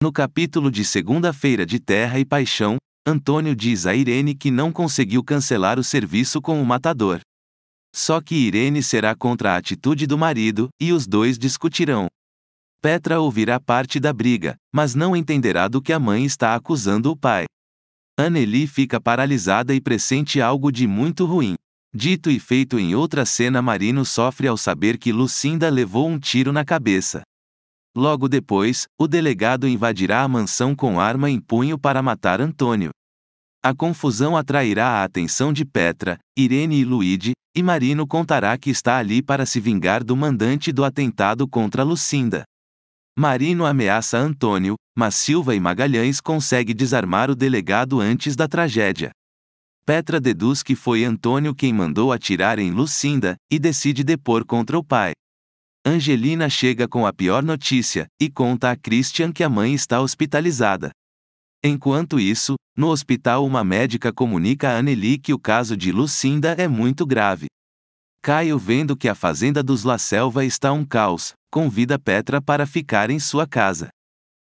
No capítulo de segunda-feira de Terra e Paixão, Antônio diz a Irene que não conseguiu cancelar o serviço com o matador. Só que Irene será contra a atitude do marido, e os dois discutirão. Petra ouvirá parte da briga, mas não entenderá do que a mãe está acusando o pai. Anneli fica paralisada e pressente algo de muito ruim. Dito e feito em outra cena, Marino sofre ao saber que Lucinda levou um tiro na cabeça. Logo depois, o delegado invadirá a mansão com arma em punho para matar Antônio. A confusão atrairá a atenção de Petra, Irene e Luigi, e Marino contará que está ali para se vingar do mandante do atentado contra Lucinda. Marino ameaça Antônio, mas Silva e Magalhães conseguem desarmar o delegado antes da tragédia. Petra deduz que foi Antônio quem mandou atirar em Lucinda e decide depor contra o pai. Angelina chega com a pior notícia e conta a Christian que a mãe está hospitalizada. Enquanto isso, no hospital, uma médica comunica a Anneli que o caso de Lucinda é muito grave. Caio, vendo que a fazenda dos La Selva está um caos, convida Petra para ficar em sua casa.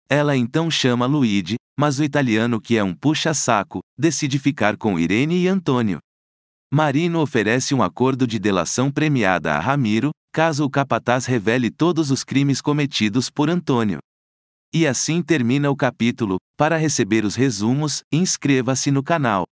Ela então chama Luigi, mas o italiano, que é um puxa-saco, decide ficar com Irene e Antônio. Marino oferece um acordo de delação premiada a Ramiro, caso o capataz revele todos os crimes cometidos por Antônio. E assim termina o capítulo. Para receber os resumos, inscreva-se no canal.